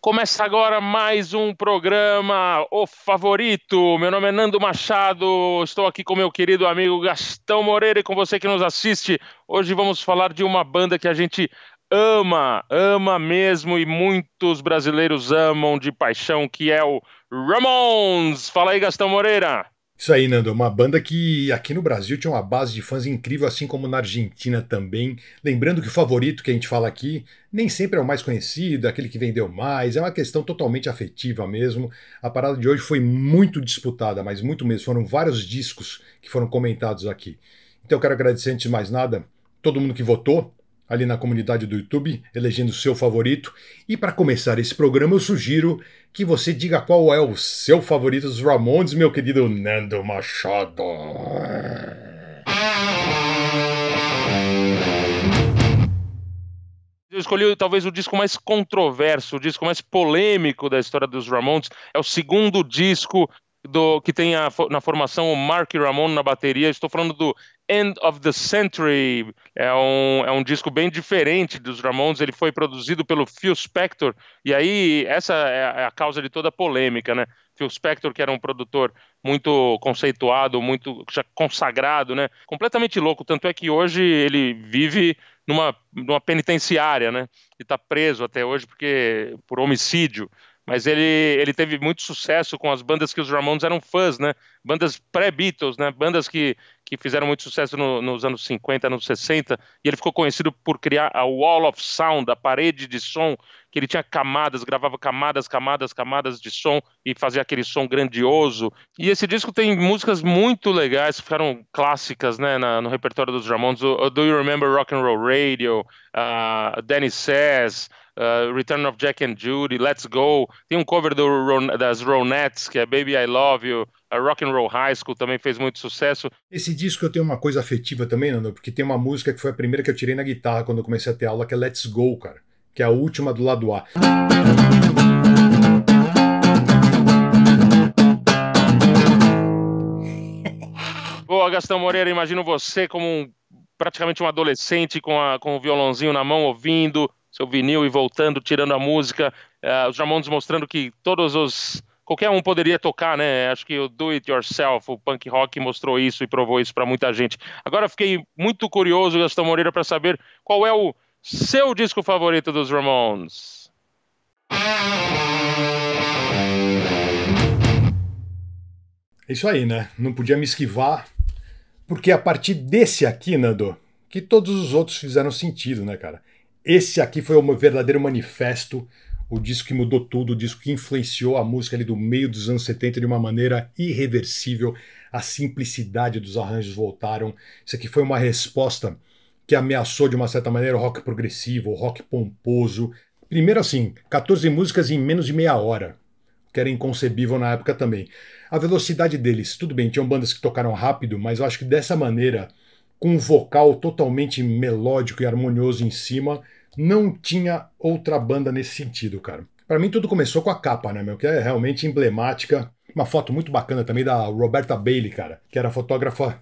Começa agora mais um programa, o favorito. Meu nome é Nando Machado, estou aqui com meu querido amigo Gastão Moreira e com você que nos assiste. Hoje vamos falar de uma banda que a gente ama, ama mesmo e muitos brasileiros amam de paixão, que é o Ramones. Fala aí, Gastão Moreira. Isso aí, Nando. É uma banda que aqui no Brasil tinha uma base de fãs incrível, assim como na Argentina também. Lembrando que o favorito que a gente fala aqui nem sempre é o mais conhecido, é aquele que vendeu mais. É uma questão totalmente afetiva mesmo. A parada de hoje foi muito disputada, mas muito mesmo. Foram vários discos que foram comentados aqui. Então eu quero agradecer antes de mais nada todo mundo que votou, ali na comunidade do YouTube, elegendo o seu favorito. E para começar esse programa, eu sugiro que você diga qual é o seu favorito dos Ramones, meu querido Nando Machado. Eu escolhi talvez o disco mais controverso, o disco mais polêmico da história dos Ramones. É o segundo disco do que tem a, na formação o Mark Ramone na bateria. Estou falando do End of the Century. É um, é um disco bem diferente dos Ramones. Ele foi produzido pelo Phil Spector. E aí, essa é, é a causa de toda a polêmica, né? Phil Spector, que era um produtor muito conceituado, muito já consagrado, né? Completamente louco. Tanto é que hoje ele vive numa, numa penitenciária, né? E tá preso até hoje porque por homicídio mas ele, ele teve muito sucesso com as bandas que os Ramones eram fãs, né? Bandas pré-Beatles, né? Bandas que que fizeram muito sucesso no, nos anos 50, anos 60, e ele ficou conhecido por criar a Wall of Sound, a parede de som, que ele tinha camadas, gravava camadas, camadas, camadas de som e fazia aquele som grandioso. E esse disco tem músicas muito legais, ficaram clássicas né, na, no repertório dos Ramones. O, Do You Remember Rock and Roll Radio, uh, ah, Danny Says, uh, ah, Return of Jack and Judy, Let's Go. Tem um cover do, das Ronettes, que é Baby I Love You. A Rock and Roll High School também fez muito sucesso. Esse disco eu tenho uma coisa afetiva também, Nando, porque tem uma música que foi a primeira que eu tirei na guitarra quando eu comecei a ter aula, que é Let's Go, cara, que é a última do lado A. Boa, Gastão Moreira, imagino você como um, praticamente um adolescente com, a, com o violãozinho na mão, ouvindo seu vinil e voltando, tirando a música, uh, os Jamondes mostrando que todos os qualquer um poderia tocar, né? Acho que o do it yourself, o punk rock mostrou isso e provou isso para muita gente. Agora fiquei muito curioso, Gastão Moreira, para saber qual é o seu disco favorito dos Ramones. É isso aí, né? Não podia me esquivar, porque a partir desse aqui, Nando, que todos os outros fizeram sentido, né, cara? Esse aqui foi o meu verdadeiro manifesto o disco que mudou tudo, o disco que influenciou a música ali do meio dos anos 70 de uma maneira irreversível. A simplicidade dos arranjos voltaram. Isso aqui foi uma resposta que ameaçou de uma certa maneira o rock progressivo, o rock pomposo. Primeiro assim, 14 músicas em menos de meia hora, que era inconcebível na época também. A velocidade deles, tudo bem, tinham bandas que tocaram rápido, mas eu acho que dessa maneira, com um vocal totalmente melódico e harmonioso em cima, não tinha outra banda nesse sentido, cara. Para mim tudo começou com a capa, né, meu, que é realmente emblemática. Uma foto muito bacana também da Roberta Bailey, cara, que era fotógrafa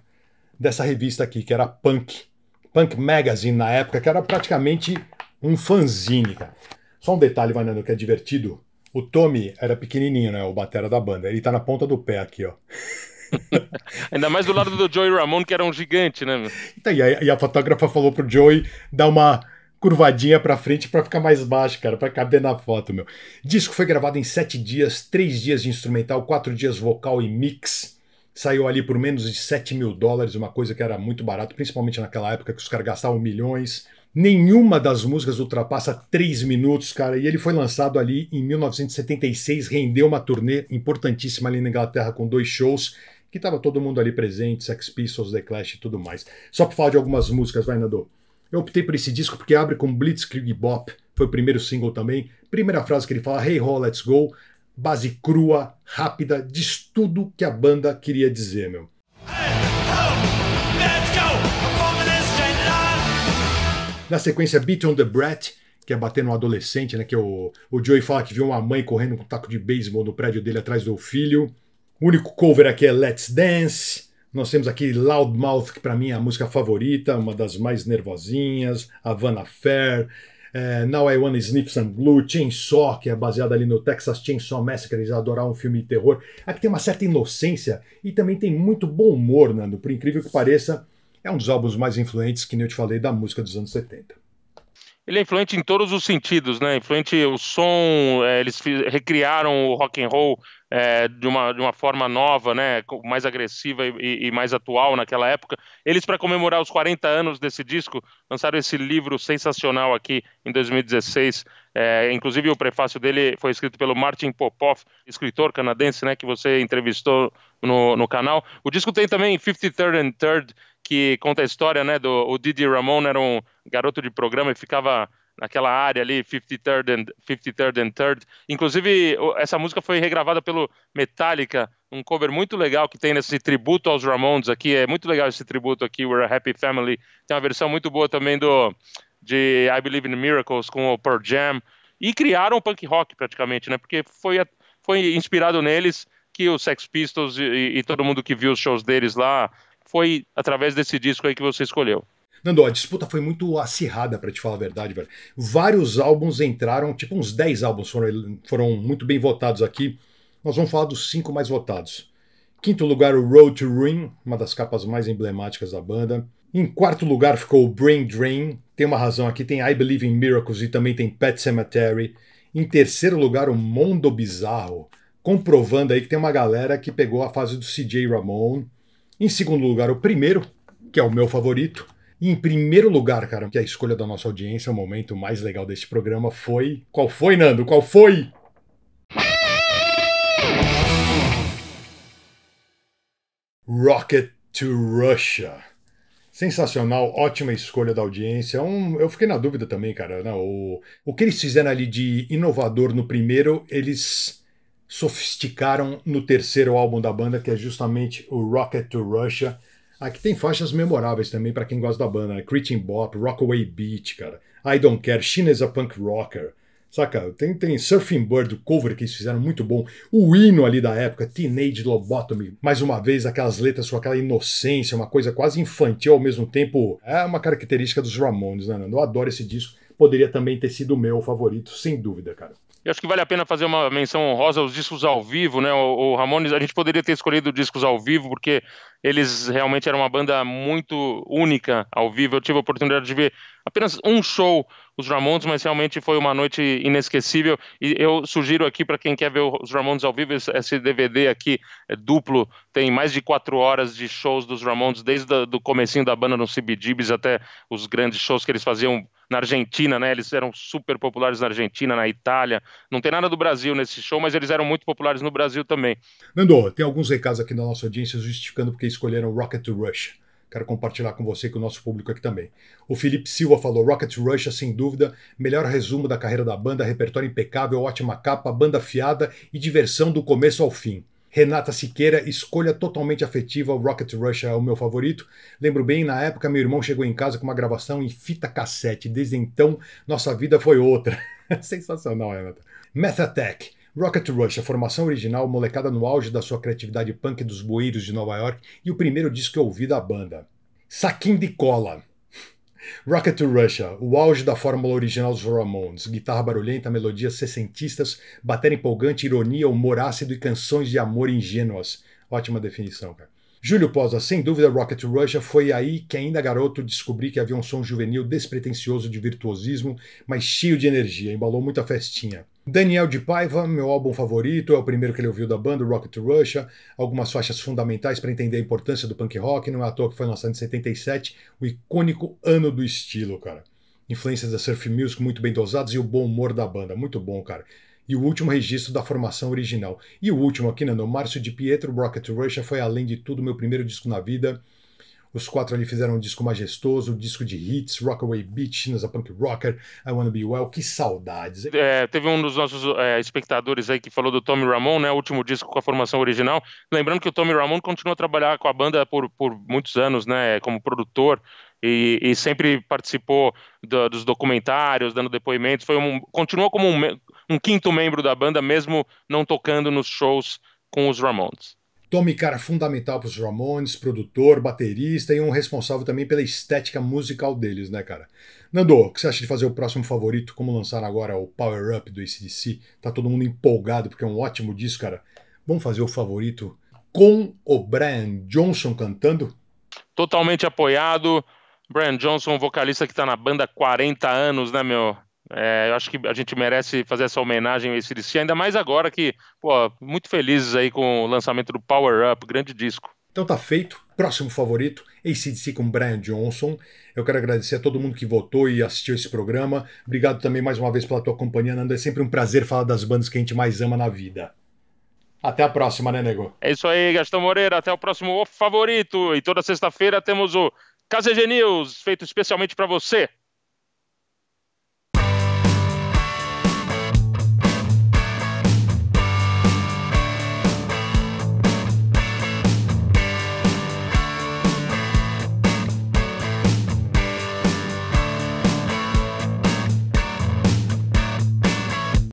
dessa revista aqui, que era Punk, Punk Magazine na época, que era praticamente um fanzine, cara. Só um detalhe, Vanando, que é divertido. O Tommy era pequenininho, né, o batera da banda. Ele tá na ponta do pé aqui, ó. Ainda mais do lado do Joey Ramon, que era um gigante, né? Meu? Então, e, a, e a fotógrafa falou pro Joey dar uma curvadinha para frente para ficar mais baixo, cara, para caber na foto, meu. Disco foi gravado em sete dias, três dias de instrumental, quatro dias vocal e mix. Saiu ali por menos de 7 mil dólares, uma coisa que era muito barato, principalmente naquela época que os caras gastavam milhões. Nenhuma das músicas ultrapassa 3 minutos, cara, e ele foi lançado ali em 1976, rendeu uma turnê importantíssima ali na Inglaterra com dois shows que tava todo mundo ali presente, Sex Pistols, The Clash e tudo mais. Só para falar de algumas músicas, vai, Nando. Eu optei por esse disco porque abre com Blitzkrieg Bop, foi o primeiro single também. Primeira frase que ele fala: Hey ho, let's go. Base crua, rápida, diz tudo que a banda queria dizer, meu. Na sequência, Beat on the Brat, que é bater no adolescente, né? Que é o, o Joey fala que viu uma mãe correndo com um taco de beisebol no prédio dele atrás do filho. O único cover aqui é Let's Dance. Nós temos aqui Loudmouth, que para mim é a música favorita, uma das mais nervosinhas, Havana Fair, é, Now I Wanna Sniff Some Glue, Chainsaw, que é baseada ali no Texas Chainsaw Massacre, eles adoraram um filme de terror. Aqui tem uma certa inocência e também tem muito bom humor, Nando, por incrível que pareça, é um dos álbuns mais influentes, que nem eu te falei, da música dos anos 70. Ele é influente em todos os sentidos, né? Influente o som, é, eles recriaram o rock and roll é, de, uma, de uma forma nova, né, mais agressiva e, e mais atual naquela época. Eles, para comemorar os 40 anos desse disco, lançaram esse livro sensacional aqui em 2016. É, inclusive, o prefácio dele foi escrito pelo Martin Popoff, escritor canadense, né, que você entrevistou no, no canal. O disco tem também 53rd and 3rd, que conta a história né, do o Didi Ramon, era um garoto de programa e ficava naquela área ali, 53rd and, 53rd and 3rd. Inclusive, essa música foi regravada pelo Metallica, um cover muito legal que tem nesse tributo aos Ramones aqui. É muito legal esse tributo aqui, We're a Happy Family. Tem uma versão muito boa também do de I Believe in Miracles com o Pearl Jam. E criaram o punk rock praticamente, né? Porque foi, foi inspirado neles que os Sex Pistols e, e todo mundo que viu os shows deles lá foi através desse disco aí que você escolheu. Nando, a disputa foi muito acirrada, para te falar a verdade, velho. Vários álbuns entraram, tipo uns 10 álbuns foram, foram muito bem votados aqui. Nós vamos falar dos cinco mais votados. Quinto lugar, o Road to Ruin, uma das capas mais emblemáticas da banda. Em quarto lugar ficou o Brain Drain, tem uma razão aqui, tem I Believe in Miracles e também tem Pet Cemetery. Em terceiro lugar, o Mondo Bizarro, comprovando aí que tem uma galera que pegou a fase do CJ Ramon. Em segundo lugar, o primeiro, que é o meu favorito, e em primeiro lugar, cara, que a escolha da nossa audiência, o momento mais legal deste programa foi. Qual foi, Nando? Qual foi? Rocket to Russia. Sensacional, ótima escolha da audiência. Um, eu fiquei na dúvida também, cara. Né? O, o que eles fizeram ali de inovador no primeiro, eles sofisticaram no terceiro álbum da banda, que é justamente o Rocket to Russia. Aqui tem faixas memoráveis também para quem gosta da banda. Né? Cretin Bop, Rockaway Beach, cara. I Don't Care, China's a Punk Rocker. Saca? Tem, tem Surfing Bird, o cover que eles fizeram muito bom. O hino ali da época, Teenage Lobotomy. Mais uma vez, aquelas letras com aquela inocência, uma coisa quase infantil ao mesmo tempo. É uma característica dos Ramones, né, Nando? Eu adoro esse disco. Poderia também ter sido o meu favorito, sem dúvida, cara. Eu acho que vale a pena fazer uma menção honrosa aos discos ao vivo, né? O, o Ramones, a gente poderia ter escolhido discos ao vivo, porque eles realmente eram uma banda muito única ao vivo. Eu tive a oportunidade de ver apenas um show, os Ramones, mas realmente foi uma noite inesquecível. E eu sugiro aqui para quem quer ver os Ramones ao vivo, esse DVD aqui é duplo, tem mais de quatro horas de shows dos Ramones, desde o comecinho da banda no CBGBs até os grandes shows que eles faziam na Argentina, né? Eles eram super populares na Argentina, na Itália. Não tem nada do Brasil nesse show, mas eles eram muito populares no Brasil também. Nando, tem alguns recados aqui na nossa audiência justificando porque escolheram Rocket to Rush. Quero compartilhar com você e com o nosso público aqui também. O Felipe Silva falou: Rocket Rush sem dúvida melhor resumo da carreira da banda, repertório impecável, ótima capa, banda fiada e diversão do começo ao fim. Renata Siqueira, escolha totalmente afetiva, o Rocket Rush é o meu favorito. Lembro bem, na época meu irmão chegou em casa com uma gravação em fita cassete. Desde então, nossa vida foi outra. Sensacional, Renata. Meth Attack. Rocket Rush, formação original, molecada no auge da sua criatividade punk dos bueiros de Nova York e o primeiro disco que eu ouvi da banda. Saquim de Cola. Rocket to Russia, o auge da fórmula original dos Ramones, guitarra barulhenta, melodias sessentistas, bateria empolgante, ironia, humor ácido e canções de amor ingênuas. Ótima definição, cara. Júlio Posa, sem dúvida, Rocket to Russia foi aí que ainda garoto descobri que havia um som juvenil despretensioso de virtuosismo, mas cheio de energia, embalou muita festinha. Daniel de Paiva, meu álbum favorito, é o primeiro que ele ouviu da banda, Rocket to Russia. Algumas faixas fundamentais para entender a importância do punk rock. Não é à toa que foi lançado em 77, o icônico ano do estilo, cara. Influências da surf music muito bem dosadas e o bom humor da banda. Muito bom, cara. E o último registro da formação original. E o último aqui, né, no Márcio de Pietro, Rocket to Russia, foi além de tudo meu primeiro disco na vida. Os quatro ali fizeram um disco majestoso, um disco de hits, Rockaway Beach, a Punk Rocker, I Wanna Be Well, que saudades. É, teve um dos nossos é, espectadores aí que falou do Tommy Ramon, né, o último disco com a formação original. Lembrando que o Tommy Ramon continua a trabalhar com a banda por, por muitos anos, né, como produtor, e, e, sempre participou do, dos documentários, dando depoimentos. Foi um, como um, um, quinto membro da banda, mesmo não tocando nos shows com os Ramones. Tommy, cara, fundamental para os Ramones, produtor, baterista e um responsável também pela estética musical deles, né, cara? Nando, o que você acha de fazer o próximo favorito? Como lançaram agora o Power Up do ACDC? Tá todo mundo empolgado porque é um ótimo disco, cara. Vamos fazer o favorito com o Brian Johnson cantando? Totalmente apoiado. Brian Johnson, vocalista que está na banda há 40 anos, né, meu? É, eu acho que a gente merece fazer essa homenagem a ACDC, ainda mais agora que, pô, muito felizes aí com o lançamento do Power Up, grande disco. Então tá feito. Próximo favorito, ACDC com Brian Johnson. Eu quero agradecer a todo mundo que votou e assistiu esse programa. Obrigado também mais uma vez pela tua companhia, Nando. É sempre um prazer falar das bandas que a gente mais ama na vida. Até a próxima, né, nego? É isso aí, Gastão Moreira. Até o próximo o favorito. E toda sexta-feira temos o KZG News, feito especialmente para você.